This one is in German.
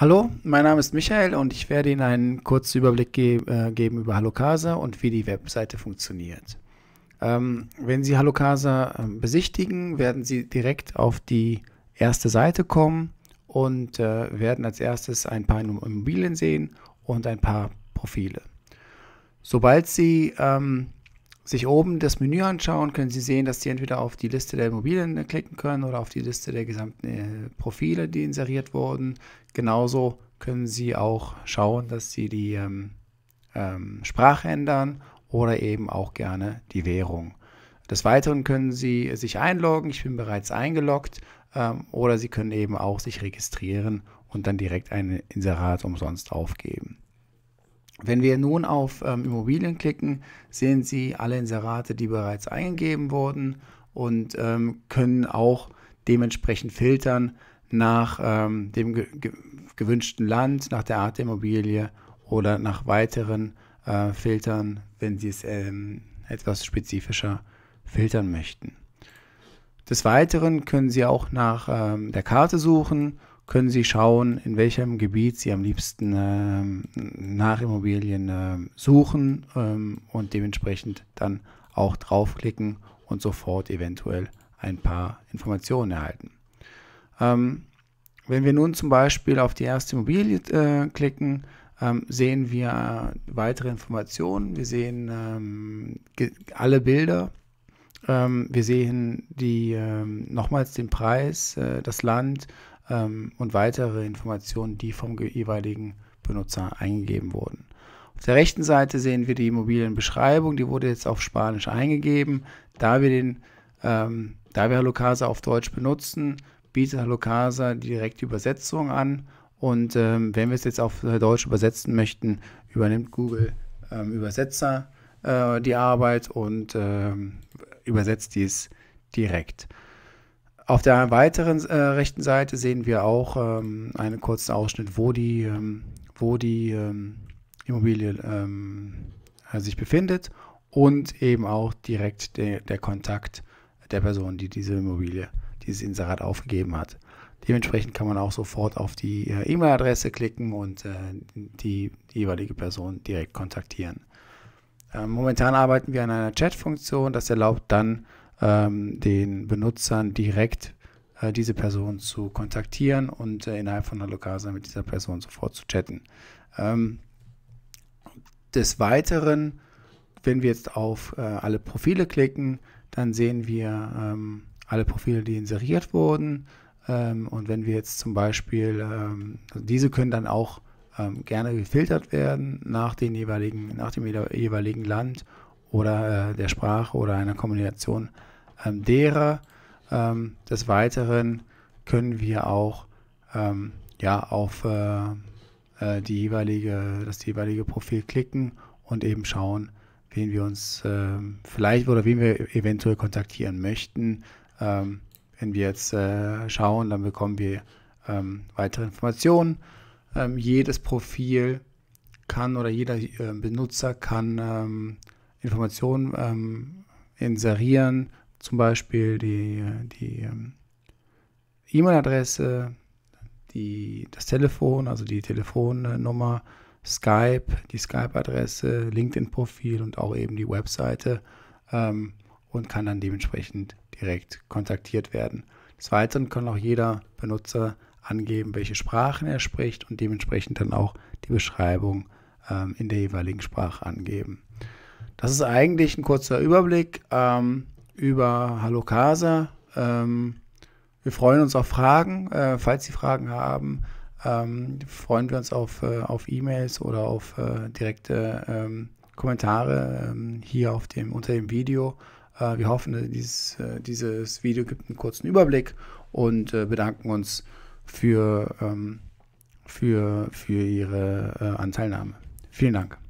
Hallo, mein Name ist Michael und ich werde Ihnen einen kurzen Überblick ge äh, geben über Halocasa und wie die Webseite funktioniert. Ähm, wenn Sie Halocasa äh, besichtigen, werden Sie direkt auf die erste Seite kommen und äh, werden als erstes ein paar Immobilien sehen und ein paar Profile. Sobald Sie ähm, sich oben das Menü anschauen, können Sie sehen, dass Sie entweder auf die Liste der Immobilien äh, klicken können oder auf die Liste der gesamten äh, Profile, die inseriert wurden. Genauso können Sie auch schauen, dass Sie die ähm, ähm, Sprache ändern oder eben auch gerne die Währung. Des Weiteren können Sie sich einloggen, ich bin bereits eingeloggt, ähm, oder Sie können eben auch sich registrieren und dann direkt ein Inserat umsonst aufgeben. Wenn wir nun auf ähm, Immobilien klicken, sehen Sie alle Inserate, die bereits eingegeben wurden und ähm, können auch dementsprechend filtern nach ähm, dem ge ge gewünschten Land, nach der Art der Immobilie oder nach weiteren äh, Filtern, wenn Sie es ähm, etwas spezifischer filtern möchten. Des Weiteren können Sie auch nach ähm, der Karte suchen können Sie schauen, in welchem Gebiet Sie am liebsten äh, nach Immobilien äh, suchen ähm, und dementsprechend dann auch draufklicken und sofort eventuell ein paar Informationen erhalten. Ähm, wenn wir nun zum Beispiel auf die erste Immobilie äh, klicken, ähm, sehen wir weitere Informationen, wir sehen ähm, alle Bilder, ähm, wir sehen die, ähm, nochmals den Preis, äh, das Land, ähm, und weitere Informationen, die vom jeweiligen Benutzer eingegeben wurden. Auf der rechten Seite sehen wir die Immobilienbeschreibung, die wurde jetzt auf Spanisch eingegeben. Da wir, den, ähm, da wir Halocasa auf Deutsch benutzen, bietet Halocasa die direkte Übersetzung an. Und ähm, wenn wir es jetzt auf Deutsch übersetzen möchten, übernimmt Google ähm, Übersetzer äh, die Arbeit und ähm, übersetzt dies direkt. Auf der weiteren äh, rechten Seite sehen wir auch ähm, einen kurzen Ausschnitt, wo die, ähm, wo die ähm, Immobilie ähm, äh, sich befindet und eben auch direkt de der Kontakt der Person, die diese Immobilie, dieses Inserat aufgegeben hat. Dementsprechend kann man auch sofort auf die äh, E-Mail-Adresse klicken und äh, die, die jeweilige Person direkt kontaktieren. Ähm, momentan arbeiten wir an einer Chat-Funktion, das erlaubt dann ähm, den Benutzern direkt äh, diese Person zu kontaktieren und äh, innerhalb von Hallo-Casa mit dieser Person sofort zu chatten. Ähm, des Weiteren, wenn wir jetzt auf äh, alle Profile klicken, dann sehen wir ähm, alle Profile, die inseriert wurden. Ähm, und wenn wir jetzt zum Beispiel, ähm, also diese können dann auch ähm, gerne gefiltert werden nach, den jeweiligen, nach dem jeweiligen Land oder äh, der Sprache oder einer Kombination ähm, derer. Ähm, des Weiteren können wir auch ähm, ja, auf äh, äh, die jeweilige, das jeweilige Profil klicken und eben schauen, wen wir uns ähm, vielleicht oder wen wir eventuell kontaktieren möchten. Ähm, wenn wir jetzt äh, schauen, dann bekommen wir ähm, weitere Informationen. jedes Profil kann oder jeder äh, Benutzer kann ähm, Informationen ähm, inserieren, zum Beispiel die, ähm, E-Mail-Adresse, die, das Telefon, also die Telefonnummer, Skype, die Skype-Adresse, LinkedIn-Profil und auch eben die Webseite ähm, und kann dann dementsprechend direkt kontaktiert werden. Des Weiteren kann auch jeder Benutzer angeben, welche Sprachen er spricht und dementsprechend dann auch die Beschreibung ähm, in der jeweiligen Sprache angeben. Das ist eigentlich ein kurzer Überblick. Ähm, über Hallo Casa. Ähm, wir freuen uns auf Fragen, äh, falls Sie Fragen haben. Ähm, freuen wir uns auf, äh, auf E-Mails oder auf äh, direkte ähm, Kommentare ähm, hier auf dem, unter dem Video. Äh, wir hoffen, dieses, äh, dieses Video gibt einen kurzen Überblick und äh, bedanken uns für, ähm, für, für Ihre Anteilnahme. Vielen Dank.